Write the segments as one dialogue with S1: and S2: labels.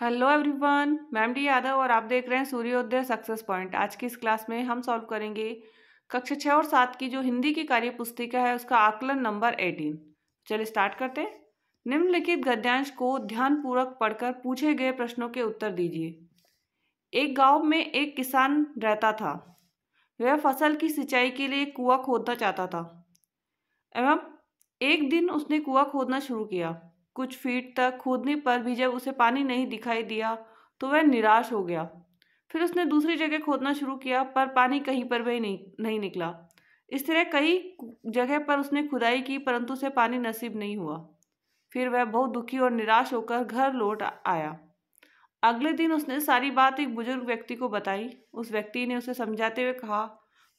S1: hello everyone ma'am D Yadav और आप देख रहे हैं सूर्योदय सक्सेस पॉइंट आज की इस क्लास में हम सॉल्व करेंगे कक्षा छः और सात की जो हिंदी की कार्य पुस्तिका है उसका आकलन नंबर एटीन चलिए स्टार्ट करते हैं निम्नलिखित गद्यांश को ध्यानपूर्वक पढ़कर पूछे गए प्रश्नों के उत्तर दीजिए एक गाँव में एक किसान रहता था वह फसल की सिंचाई के लिए कुआं खोदना चाहता था एवं एक दिन उसने कुआं खोदना शुरू किया कुछ फीट तक खोदने पर भी जब उसे पानी नहीं दिखाई दिया तो वह निराश हो गया फिर उसने दूसरी जगह खोदना शुरू किया पर पानी कहीं पर भी नहीं नहीं निकला इस तरह कई जगह पर उसने खुदाई की परंतु उसे पानी नसीब नहीं हुआ फिर वह बहुत दुखी और निराश होकर घर लौट आया अगले दिन उसने सारी बात एक बुजुर्ग व्यक्ति को बताई उस व्यक्ति ने उसे समझाते हुए कहा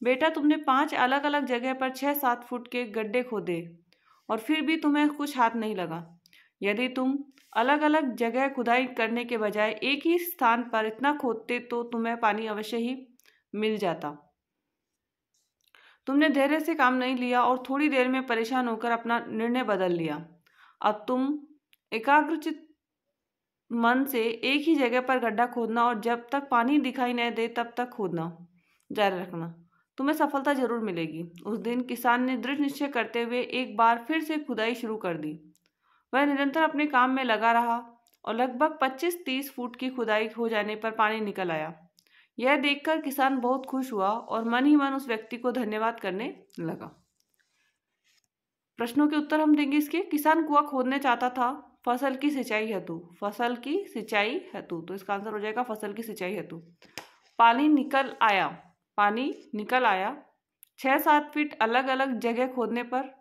S1: बेटा तुमने पांच अलग अलग जगह पर छः सात फुट के गड्ढे खोदे और फिर भी तुम्हें कुछ हाथ नहीं लगा यदि तुम अलग अलग जगह खुदाई करने के बजाय एक ही स्थान पर इतना खोदते तो तुम्हें पानी अवश्य ही मिल जाता तुमने धैर्य से काम नहीं लिया और थोड़ी देर में परेशान होकर अपना निर्णय बदल लिया अब तुम एकाग्रचित मन से एक ही जगह पर गड्ढा खोदना और जब तक पानी दिखाई न दे तब तक खोदना जारी रखना तुम्हें सफलता जरूर मिलेगी उस दिन किसान ने दृढ़ निश्चय करते हुए एक बार फिर से खुदाई शुरू कर दी वह निरंतर अपने काम में लगा रहा और लगभग 25-30 फुट की खुदाई हो जाने पर पानी निकल आया यह देखकर किसान बहुत खुश हुआ और मन ही मन उस व्यक्ति को धन्यवाद करने लगा प्रश्नों के उत्तर हम देंगे इसके किसान कुआ खोदने चाहता था फसल की सिंचाई हेतु फसल की सिंचाई हेतु तो इसका आंसर हो जाएगा फसल की सिंचाई हेतु पानी निकल आया पानी निकल आया छः सात फीट अलग अलग जगह खोदने पर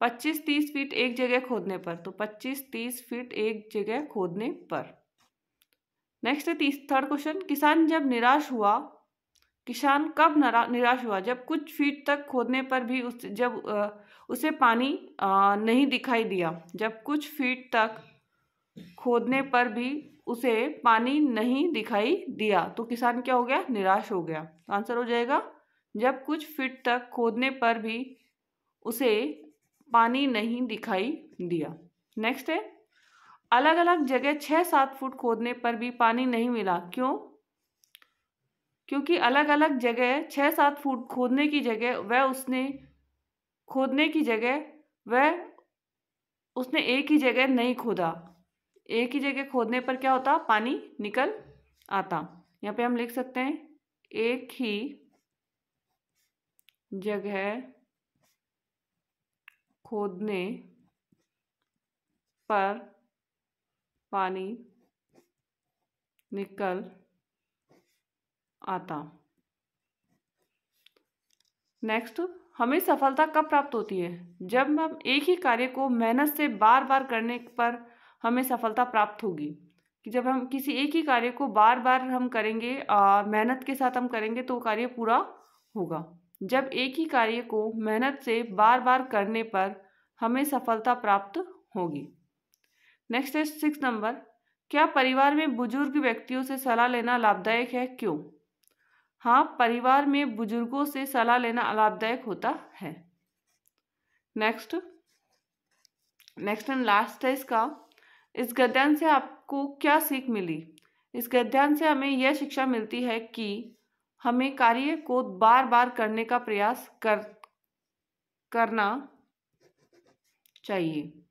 S1: पच्चीस तीस फीट एक जगह खोदने पर तो पच्चीस तीस फीट एक जगह खोदने पर नेक्स्ट है थर्ड क्वेश्चन किसान जब निराश हुआ किसान कब निराश हुआ जब कुछ फीट तक खोदने पर भी उस जब आ, उसे पानी आ, नहीं दिखाई दिया जब कुछ फीट तक खोदने पर भी उसे पानी नहीं दिखाई दिया तो किसान क्या हो गया निराश हो गया आंसर हो जाएगा जब कुछ फीट तक खोदने पर भी उसे पानी नहीं दिखाई दिया नेक्स्ट है अलग अलग जगह छः सात फुट खोदने पर भी पानी नहीं मिला क्यों क्योंकि अलग अलग जगह छः सात फुट खोदने की जगह वह उसने खोदने की जगह वह उसने एक ही जगह नहीं खोदा एक ही जगह खोदने पर क्या होता पानी निकल आता यहाँ पे हम लिख सकते हैं एक ही जगह खोदने पर पानी निकल आता नेक्स्ट हमें सफलता कब प्राप्त होती है जब हम एक ही कार्य को मेहनत से बार बार करने पर हमें सफलता प्राप्त होगी कि जब हम किसी एक ही कार्य को बार बार हम करेंगे मेहनत के साथ हम करेंगे तो कार्य पूरा होगा जब एक ही कार्य को मेहनत से बार बार करने पर हमें सफलता प्राप्त होगी नेक्स्ट है सिक्स नंबर क्या परिवार में बुजुर्ग व्यक्तियों से सलाह लेना लाभदायक है क्यों हाँ परिवार में बुजुर्गों से सलाह लेना लाभदायक होता है नेक्स्ट नेक्स्ट एंड लास्ट है इसका इस गद्यांश से आपको क्या सीख मिली इस गद्यांश से हमें यह शिक्षा मिलती है कि हमें कार्य को बार बार करने का प्रयास कर करना चाहिए